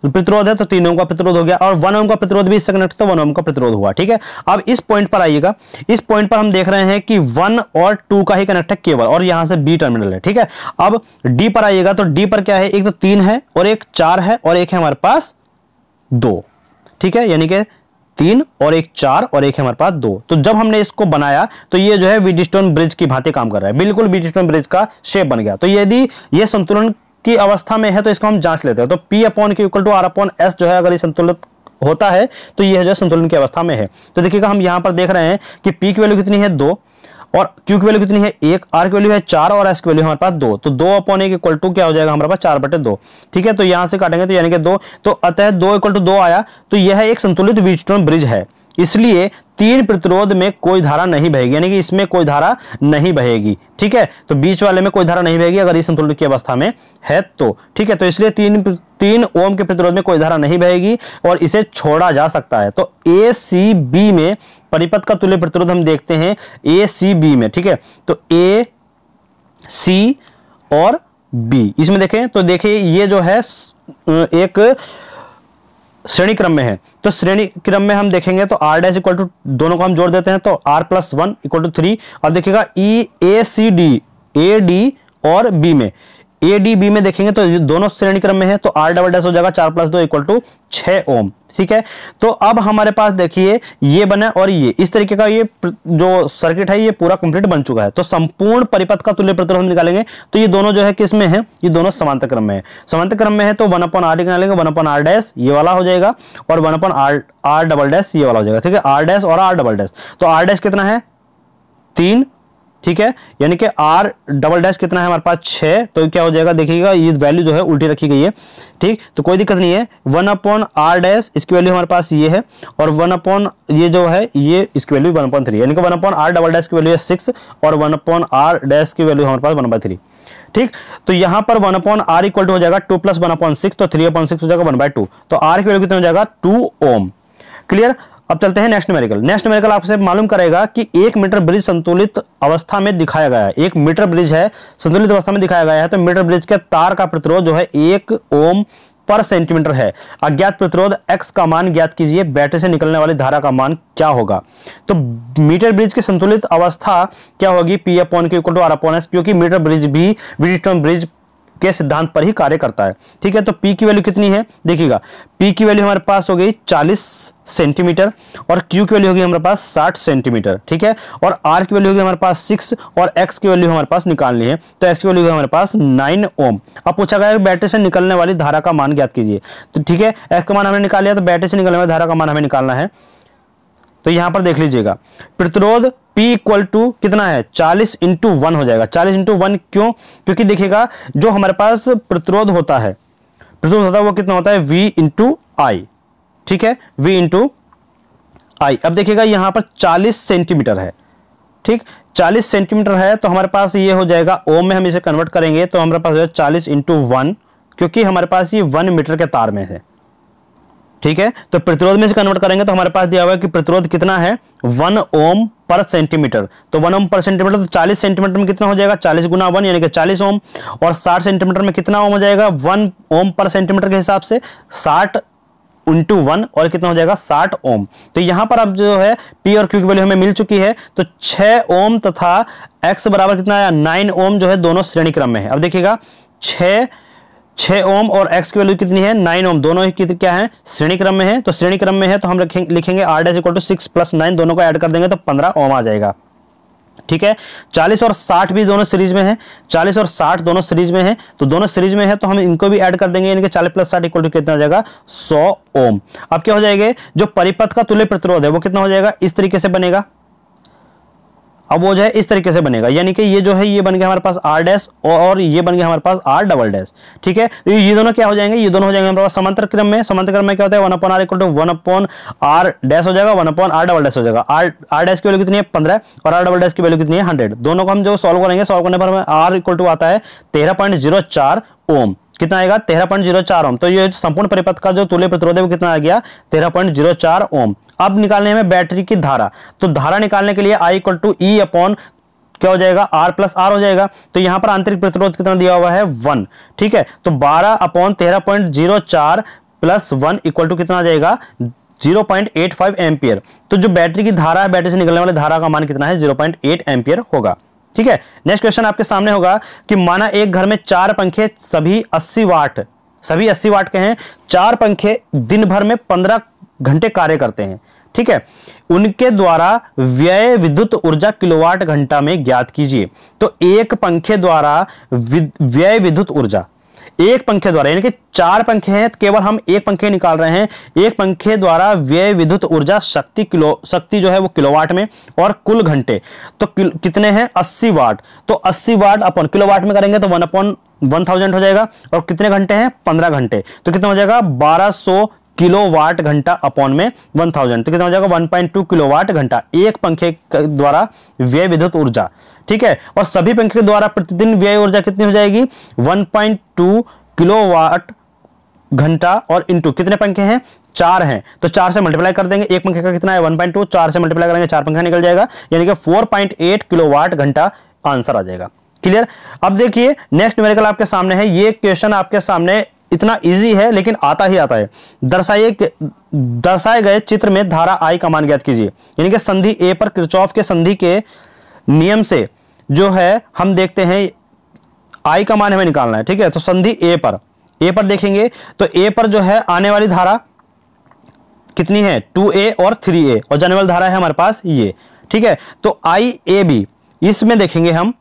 प्रतिरोध है तो तीन ओम का प्रतिरोध हो गया और वन ओम का प्रतिरोध भी इससे कनेक्ट तो वन ओम का प्रतिरोध हुआ ठीक है अब इस पॉइंट पर आइएगा इस पॉइंट पर हम देख रहे हैं कि वन और टू का ही कनेक्ट है केवल और यहां से बी टर्मिनल है ठीक है अब डी पर आइएगा तो डी पर क्या है एक तो तीन है और एक चार है और एक है हमारे पास दो ठीक है यानी कि तीन और एक चार और एक है हमारे पास दो तो जब हमने इसको बनाया तो ये जो है विडिस्टोन ब्रिज की भांति काम कर रहा है बिल्कुल विडिस्टोन ब्रिज का शेप बन गया तो यदि ये संतुलन की अवस्था में है तो इसको हम जांच लेते हैं तो पी अपॉन के equal to R upon S जो है अगर संतुलित होता है तो यह जो संतुलन की अवस्था में है तो देखिएगा हम यहाँ पर देख रहे हैं कि पी की वैल्यू कितनी है दो और क्यू की वैल्यू कितनी है एक आर की वैल्यू है चार और एस की वैल्यू हमारे पास दो तो दो अपॉन एक इक्वल टू क्या हो जाएगा हमारे पास चार बटे दो ठीक है तो यहां से काटेंगे तो यानी कि दो तो अतः दो इक्वल टू दो आया तो यह एक संतुलित बीच ब्रिज है इसलिए तीन प्रतिरोध में कोई धारा नहीं बहेगी यानी कि इसमें कोई धारा नहीं बहेगी ठीक है तो बीच वाले में कोई धारा नहीं बहेगी अगर इस संतुलन की अवस्था में है तो ठीक है तो इसलिए तीन तीन ओम के प्रतिरोध में कोई धारा नहीं बहेगी और इसे छोड़ा जा सकता है तो ए सी बी में परिपथ का तुल्य प्रतिरोध हम देखते हैं ए सी बी में ठीक है तो ए सी और बी इसमें देखें तो देखिए ये जो है एक श्रेणी क्रम में है तो श्रेणी क्रम में हम देखेंगे तो आर डैश इक्वल टू दोनों को हम जोड़ देते हैं तो R plus one equal to three और देखिएगा E A C D A D और बी में ए डी बी में देखेंगे तो दोनों श्रेणी क्रम में है तो आर डबल डैश हो जाएगा चार प्लस दो इक्वल टू छः ओम ठीक है तो अब हमारे पास देखिए ये बना और ये इस तरीके का ये जो सर्किट है ये पूरा कंप्लीट बन चुका है तो संपूर्ण परिपथ का तुल्य प्रतिरोध निकालेंगे तो ये दोनों जो है किसमें है ये दोनों समांतर क्रम में है समांतर क्रम में है तो वन अपन आर निकालेंगे वन अपन आर डैश ये वाला हो जाएगा और one upon R R double dash ये वाला हो जाएगा ठीक है आर डैश और आर डबल डैश तो आर डैश कितना है तीन ठीक है यानी कि R डबल डैश कितना है हमारे पास छः तो क्या हो जाएगा देखिएगा ये वैल्यू जो है उल्टी रखी गई है ठीक तो कोई दिक्कत नहीं है वन अपॉन आर डैश इसकी वैल्यू हमारे पास ये है और वन अपॉन ये जो है ये इसकी वैल्यू वन अपॉन थ्री यानी कि one upon R double dash की वैल्यू है सिक्स और वन अपॉन आर डैश की वैल्यू हमारे पास वन बाई थ्री ठीक तो यहां पर one upon R equal to हो जाएगा two plus one upon six तो थ्री अपॉन सिक्स हो जाएगा वन बाय टू तो आर की वैल्यू कितना हो जाएगा टू ओम क्लियर अब चलते हैं नेक्स्ट मेरिकल नेक्स्ट मेरिकल आपसे मालूम करेगा कि एक मीटर ब्रिज संतुलित अवस्था में दिखाया गया है एक मीटर ब्रिज है संतुलित अवस्था में दिखाया गया है तो मीटर ब्रिज के तार का प्रतिरोध जो है एक ओम पर सेंटीमीटर है अज्ञात प्रतिरोध एक्स का मान ज्ञात कीजिए बैटरी से निकलने वाली धारा का मान क्या होगा तो मीटर ब्रिज की संतुलित अवस्था क्या होगी पी अपॉन के इक्वल टू आर एस क्योंकि मीटर ब्रिज भी ब्रिजस्टोन ब्रिज के सिद्धांत पर ही कार्य करता है ठीक है तो पी की वैल्यू कितनी है देखिएगा पी की वैल्यू हमारे पास हो गई 40 सेंटीमीटर और क्यू की वैल्यू होगी हमारे पास 60 सेंटीमीटर ठीक है और आर की वैल्यू होगी हमारे पास 6 और एक्स की वैल्यू हमारे पास निकालनी है तो एक्स की वैल्यू हमारे पास 9 ओम अब पूछा गया बैटरी से निकलने वाली धारा का मान ज्ञात कीजिए तो ठीक है एक्स का मान हमने निकाल लिया तो बैटरी से निकलने वाली धारा का मान हमें निकालना है तो यहां पर देख लीजिएगा प्रतिरोध P इक्वल टू कितना है 40 इंटू वन हो जाएगा 40 इंटू वन क्यों क्योंकि देखिएगा जो हमारे पास प्रतिरोध होता है प्रतिरोध होता है वो कितना होता है V इंटू आई ठीक है V इंटू आई अब देखिएगा यहाँ पर 40 सेंटीमीटर है ठीक 40 सेंटीमीटर है तो हमारे पास ये हो जाएगा ओ में हम इसे कन्वर्ट करेंगे तो हमारे पास हो जाएगा चालीस इंटू वन क्योंकि हमारे पास ये वन मीटर के तार में है ठीक है तो प्रतिरोध में से कन्वर्ट करेंगे तो हमारे पास दिया हुआ है कि प्रतिरोध कितना है वन ओम पर सेंटीमीटर तो वन ओम पर सेंटीमीटर तो चालीस सेंटीमीटर में कितना हो जाएगा चालीस गुना वन यानी कि चालीस ओम और साठ सेंटीमीटर में कितना ओम हो जाएगा वन ओम पर सेंटीमीटर के हिसाब से साठ इंटू वन और कितना हो जाएगा साठ ओम तो यहां पर अब जो है पी और क्यू की वैल्यू हमें मिल चुकी है तो छह ओम तथा एक्स बराबर कितना नाइन ओम जो है दोनों श्रेणी क्रम में है अब देखिएगा छह छः ओम और एक्स की वैल्यू कितनी है नाइन ओम दोनों ही क्या है श्रेणी क्रम में है तो श्रेणी क्रम में है तो हम लिखेंगे R dash equal to six plus nine दोनों को ऐड कर देंगे तो पंद्रह ओम आ जाएगा ठीक है 40 और 60 भी दोनों सीरीज में है 40 और 60 दोनों सीरीज में है तो दोनों सीरीज में है तो हम इनको भी ऐड कर देंगे इनके 40 प्लस साठ इक्वल टू कितना आ जाएगा 100 ओम अब क्या हो जाएगा जो परिपथ का तुल्य प्रतिरोध है वो कितना हो जाएगा इस तरीके से बनेगा अब वो जो है इस तरीके से बनेगा यानी कि ये जो है ये बन गया हमारे पास आर डैश और ये बन गया हमारे पास आर डबल डैश ठीक है तो ये दोनों क्या हो जाएंगे ये दोनों हो जाएंगे हमारे पास समांतर क्रम में समांतर क्रम में क्या होता है one upon R equal to one upon R dash हो जाएगा one upon R double dash हो जाएगा आर आर डैश की वैल्यू कितनी है पंद्रह और आर डबल डैश की वैल्यू कितनी है हंड्रेड दोनों को हम जो सॉल्व करेंगे सॉल्व करने पर हमें आर इक्वल टू आता है तेरह पॉइंट जीरो चार ओम कितना आएगा तेरह पॉइंट जीरो चार ओम तो ये संपूर्ण परिपथ का जो तुल्य प्रतिरोध है वो कितना आ गया तेरह पॉइंट जीरो चार ओम अब निकालने में बैटरी की धारा तो धारा निकालने के लिए I equal to E upon क्या हो जाएगा आर प्लस आर हो जाएगा तो यहां पर आंतरिक प्रतिरोध कितना दिया हुआ है वन ठीक है तो बारह अपॉन तेरह पॉइंट जीरो चार प्लस वन इक्वल टू कितना आ जाएगा 0.85 पॉइंट एम्पियर तो जो बैटरी की धारा है बैटरी से निकलने वाली धारा का मान कितना है 0.8 पॉइंट एम्पियर होगा ठीक है नेक्स्ट क्वेश्चन आपके सामने होगा कि माना एक घर में चार पंखे सभी अस्सी वाट सभी अस्सी वाट के हैं चार पंखे दिन भर में पंद्रह घंटे कार्य करते हैं ठीक है उनके द्वारा व्यय विद्युत ऊर्जा किलोवाट घंटा में ज्ञात कीजिए तो एक पंखे द्वारा व्यय विद्युत ऊर्जा एक पंखे द्वारा यानी कि चार पंखे हैं केवल हम एक पंखे निकाल रहे हैं एक पंखे द्वारा व्यय विद्युत ऊर्जा शक्ति किलो शक्ति जो है वो किलोवाट में और कुल घंटे तो कितने हैं अस्सी वाट तो अस्सी वाट अपन किलोवाट में करेंगे तो वन अपॉन वन थाउजेंड हो जाएगा और कितने घंटे हैं पंद्रह घंटे तो कितना हो जाएगा बारह सौ किलो वाट घंटा अपॉन में वन थाउजेंड तो कितना हो जाएगा one point two kilowatt घंटा एक पंखे द्वारा व्यय विद्युत ऊर्जा ठीक है और सभी पंखे के द्वारा प्रतिदिन व्यय ऊर्जा कितनी हो जाएगी one point two kilowatt घंटा और इंटू कितने पंखे हैं चार हैं तो चार से मल्टीप्लाई कर देंगे एक पंखे का कितना है वन पॉइंट टू चार से मल्टीप्लाई करेंगे चार पंखा निकल जाएगा यानी कि four point eight kilowatt घंटा आंसर आ जाएगा क्लियर अब देखिए नेक्स्ट न्यूमेरिकल आपके सामने है ये क्वेश्चन आपके सामने इतना इजी है लेकिन आता ही आता है दर्शाइए दर्शाए गए चित्र में धारा आई का मान ज्ञात कीजिए यानी कि संधि ए पर किरचौफ के संधि के नियम से जो है हम देखते हैं आई का मान हमें निकालना है ठीक है तो संधि ए पर ए पर देखेंगे तो ए पर जो है आने वाली धारा कितनी है टू ए और थ्री ए और जाने वाली धारा है हमारे पास ये ठीक है तो आई ए बी इसमें देखेंगे हम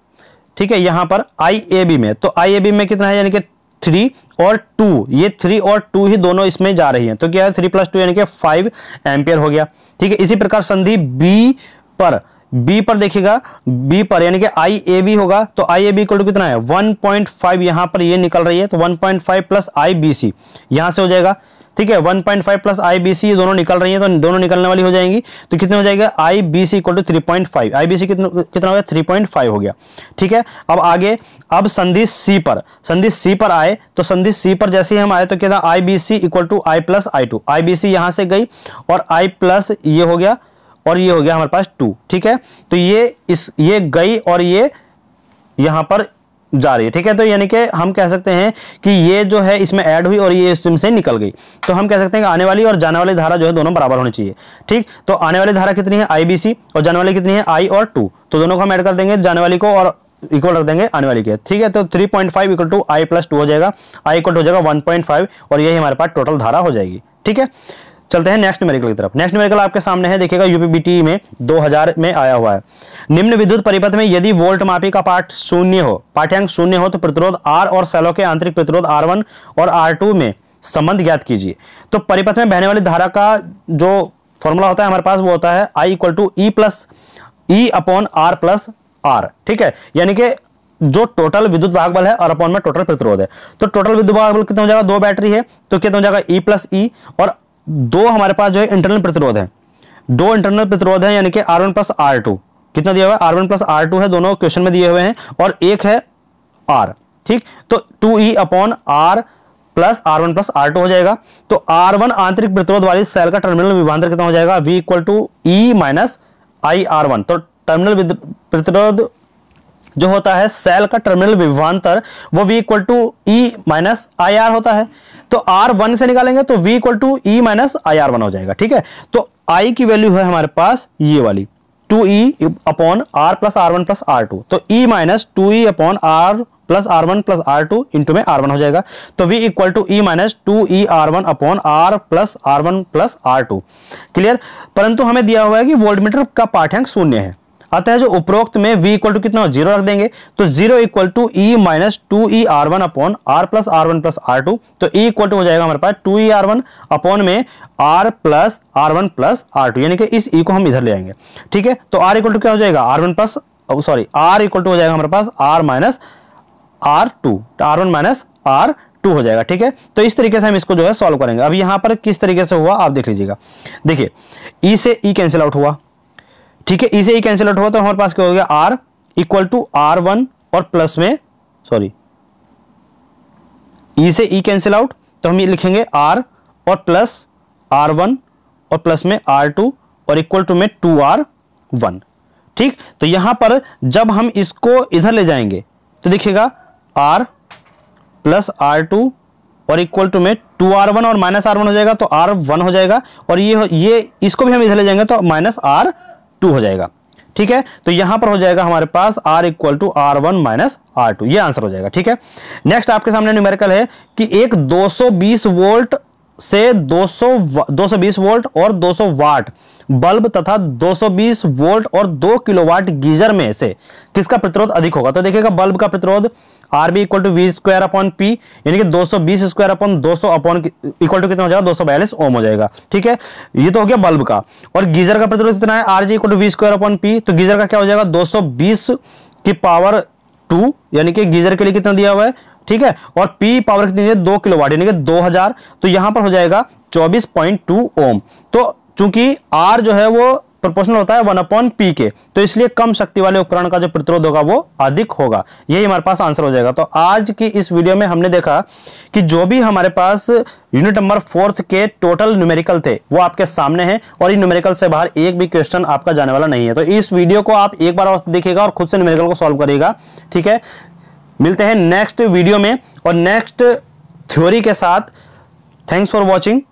ठीक है यहां पर आई ए बी में तो आई ए बी में कितना है यानी कि थ्री और टू ये थ्री और टू ही दोनों इसमें जा रही है तो क्या है थ्री प्लस टू यानी कि फाइव एम्पियर हो गया ठीक है इसी प्रकार संधि बी पर बी पर देखिएगा बी पर यानी कि आई ए बी होगा तो I A B equal to कितना है वन पॉइंट फाइव यहां पर ये निकल रही है तो one point five plus I B C यहां से हो जाएगा ठीक है one point five plus I B C दोनों निकल रही है तो दोनों निकलने वाली हो जाएंगी तो कितने हो जाएगा I B C equal to three point five I B C कितना हो गया थ्री पॉइंट फाइव हो गया ठीक है अब आगे अब संधि सी पर संधि सी पर आए तो संधि सी पर जैसे ही हम आए तो क्या था I B C equal to I plus I two I B C यहाँ से गई और आई प्लस ये हो गया और ये हो गया हमारे पास टू ठीक है तो ये इस ये गई और ये यहाँ पर जा रही है ठीक है तो यानी कि हम कह सकते हैं कि ये जो है इसमें ऐड हुई और ये स्ट्रीम से निकल गई तो हम कह सकते हैं कि आने वाली और जाने वाली धारा जो है दोनों बराबर होनी चाहिए ठीक तो आने वाली धारा कितनी है आईबीसी और जाने वाली कितनी है आई और टू तो दोनों को हम ऐड कर देंगे जाने वाली को और इक्वल रख देंगे आने वाली के ठीक है तो three point five equal to I plus two हो जाएगा आई इक्वल हो जाएगा वन पॉइंट फाइव और यही हमारे पास टोटल धारा हो जाएगी ठीक है चलते हैं नेक्स्ट न्यूमेरिकल की तरफ नेक्स्ट न्यूमेरिकल आपके सामने है देखिएगा यूपीबीटी में 2000 में आया हुआ है निम्न विद्युत परिपथ में यदि वोल्ट मापी का पाठ शून्य हो पाठ्यांक शून्य हो तो प्रतिरोध आर और सेलो के आंतरिक प्रतिरोध आर वन और आर टू में संबंध ज्ञात कीजिए तो परिपथ में बहने वाली धारा का जो फॉर्मूला होता है हमारे पास वो होता है I equal to E plus E upon R plus R ठीक है यानी कि जो टोटल विद्युत वाहक बल है और अपॉन में टोटल प्रतिरोध है तो टोटल विद्युत वाहक बल कितना हो जाएगा दो बैटरी है तो कितना हो जाएगा ई प्लस ई और दो हमारे पास जो है इंटरनल प्रतिरोध है दो इंटरनल प्रतिरोध है यानी कि R one plus R two कितना दिया हुआ है R one plus R two है दोनों क्वेश्चन में दिए हुए हैं और एक है आर ठीक तो two E upon R plus R one plus R two हो जाएगा तो आर वन आंतरिक प्रतिरोध वाली सेल का टर्मिनल विभांतर कितना हो जाएगा V equal to E minus I R one तो टर्मिनल प्रतिरोध जो होता है सेल का टर्मिनल विभवान्तर वो V equal to E minus I R होता है तो आर वन से निकालेंगे तो V equal to E minus I R one हो जाएगा ठीक है तो आई की वैल्यू है हमारे पास ये वाली two E upon R plus R one plus R two तो E minus two E upon R plus R one plus R two into में आर वन हो जाएगा तो V equal to E minus two E R one upon R plus R one plus R two clear परंतु हमें दिया हुआ है कि वोल्टमीटर का पाठ्यांक शून्य है अतः जो उपरोक्त में v इक्वल टू कितना जीरो रख देंगे तो zero equal to E minus two E R one upon R plus R one plus R two तो e इक्वल टू हो जाएगा हमारे पास two E R one upon में r plus R one plus R two यानी कि इस e को हम इधर ले आएंगे ठीक है तो r इक्वल टू क्या हो जाएगा R one plus sorry r equal to oh, हो जाएगा हमारे पास r minus R two R one minus R two हो जाएगा ठीक है तो इस तरीके से हम इसको जो है सॉल्व करेंगे अब यहां पर किस तरीके से हुआ आप देख लीजिएगा देखिए ई e से ई कैंसिल आउट हुआ ठीक है इसे ही कैंसिल आउट हुआ तो हमारे पास क्या हो गया R equal to R one और प्लस में सॉरी ई से ई कैंसिल आउट तो हम ये लिखेंगे आर और प्लस आर वन और प्लस में आर टू और इक्वल टू में टू आर वन ठीक तो यहां पर जब हम इसको इधर ले जाएंगे तो देखिएगा आर प्लस आर टू और इक्वल टू में टू आर वन और माइनस आर वन हो जाएगा तो आर वन हो जाएगा और ये ये इसको भी हम इधर ले जाएंगे तो माइनस आर टू हो जाएगा ठीक है तो यहां पर हो जाएगा हमारे पास r equal to R one minus R two यह आंसर हो जाएगा ठीक है नेक्स्ट आपके सामने न्यूमेरिकल है कि एक 220 वोल्ट से 200 220 वोल्ट और 200 वाट बल्ब तथा 220 वोल्ट और 2 किलोवाट गीजर में से किसका प्रतिरोध अधिक होगा तो देखिएगा बल्ब का प्रतिरोध R B equal to V square upon P यानी कि 220 square upon 200 upon equal to कितना हो जाएगा दो ओम हो जाएगा ठीक है ये तो हो गया बल्ब का और गीजर का प्रतिरोध कितना है R G equal to V square upon P तो गीजर का क्या हो जाएगा 220 की पावर टू यानी कि गीजर के लिए कितना दिया हुआ है ठीक है और पी पावर कितनी है दो किलो वाट यानी कि दो हजार तो यहां पर हो जाएगा चौबीस पॉइंट टू ओम तो चूंकि आर जो है वो प्रोपोर्शनल होता है वन अपॉन पी के तो इसलिए कम शक्ति वाले उपकरण का जो प्रतिरोध होगा वो अधिक होगा यही हमारे पास आंसर हो जाएगा तो आज की इस वीडियो में हमने देखा कि जो भी हमारे पास यूनिट नंबर फोर्थ के टोटल न्यूमेरिकल थे वो आपके सामने हैं और इन न्यूमेरिकल से बाहर एक भी क्वेश्चन आपका जाने वाला नहीं है तो इस वीडियो को आप एक बार और देखिएगा और खुद से न्यूमेरिकल को सॉल्व करेगा ठीक है मिलते हैं नेक्स्ट वीडियो में और नेक्स्ट थ्योरी के साथ थैंक्स फॉर वॉचिंग